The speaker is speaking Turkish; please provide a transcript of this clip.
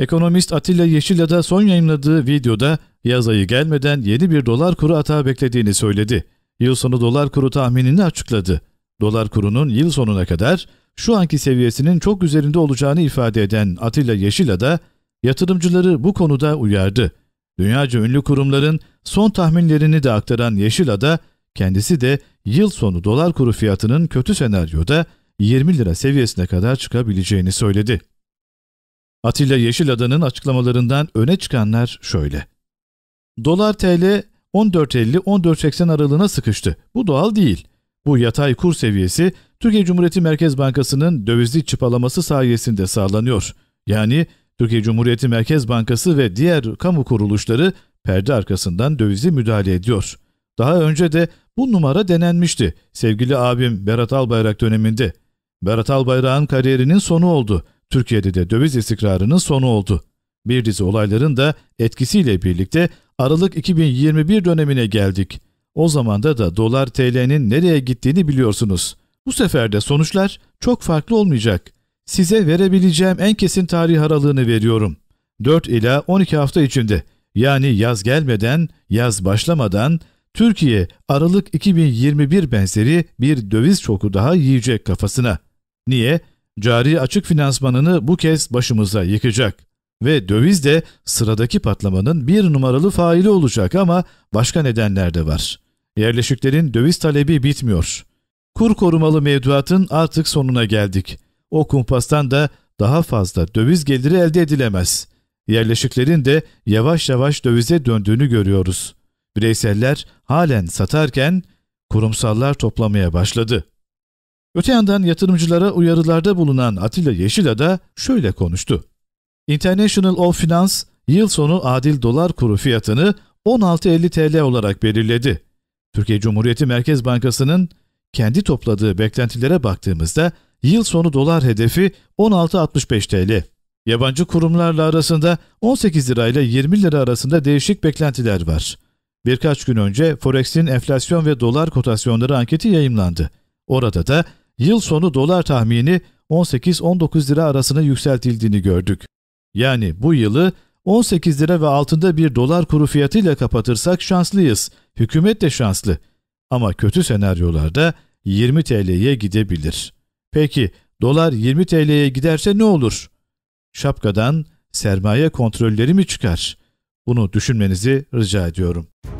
Ekonomist Atilla Yeşilada son yayınladığı videoda yaz ayı gelmeden yeni bir dolar kuru atağı beklediğini söyledi. Yıl sonu dolar kuru tahminini açıkladı. Dolar kurunun yıl sonuna kadar şu anki seviyesinin çok üzerinde olacağını ifade eden Atilla Yeşilada yatırımcıları bu konuda uyardı. Dünyaca ünlü kurumların son tahminlerini de aktaran Yeşilada kendisi de yıl sonu dolar kuru fiyatının kötü senaryoda 20 lira seviyesine kadar çıkabileceğini söyledi. Atilla Yeşilada'nın açıklamalarından öne çıkanlar şöyle. Dolar TL 14.50-14.80 aralığına sıkıştı. Bu doğal değil. Bu yatay kur seviyesi Türkiye Cumhuriyeti Merkez Bankası'nın dövizli çıpalaması sayesinde sağlanıyor. Yani Türkiye Cumhuriyeti Merkez Bankası ve diğer kamu kuruluşları perde arkasından dövizi müdahale ediyor. Daha önce de bu numara denenmişti sevgili abim Berat Albayrak döneminde. Berat Albayrak'ın kariyerinin sonu oldu. Türkiye'de de döviz istikrarının sonu oldu. Bir dizi olayların da etkisiyle birlikte Aralık 2021 dönemine geldik. O zamanda da dolar TL'nin nereye gittiğini biliyorsunuz. Bu sefer de sonuçlar çok farklı olmayacak. Size verebileceğim en kesin tarih aralığını veriyorum. 4 ila 12 hafta içinde yani yaz gelmeden, yaz başlamadan Türkiye Aralık 2021 benzeri bir döviz çoku daha yiyecek kafasına. Niye? cari açık finansmanını bu kez başımıza yıkacak ve döviz de sıradaki patlamanın bir numaralı faili olacak ama başka nedenler de var. Yerleşiklerin döviz talebi bitmiyor. Kur korumalı mevduatın artık sonuna geldik. O kumpastan da daha fazla döviz geliri elde edilemez. Yerleşiklerin de yavaş yavaş dövize döndüğünü görüyoruz. Bireyseller halen satarken kurumsallar toplamaya başladı. Öte yandan yatırımcılara uyarılarda bulunan Atilla Yeşil'a de şöyle konuştu. International of Finance yıl sonu adil dolar kuru fiyatını 16.50 TL olarak belirledi. Türkiye Cumhuriyeti Merkez Bankası'nın kendi topladığı beklentilere baktığımızda yıl sonu dolar hedefi 16.65 TL. Yabancı kurumlarla arasında 18 lirayla 20 lira arasında değişik beklentiler var. Birkaç gün önce Forex'in enflasyon ve dolar kotasyonları anketi yayımlandı. Orada da yıl sonu dolar tahmini 18-19 lira arasına yükseltildiğini gördük. Yani bu yılı 18 lira ve altında bir dolar kuru fiyatıyla kapatırsak şanslıyız. Hükümet de şanslı. Ama kötü senaryolarda 20 TL'ye gidebilir. Peki dolar 20 TL'ye giderse ne olur? Şapkadan sermaye kontrolleri mi çıkar? Bunu düşünmenizi rica ediyorum.''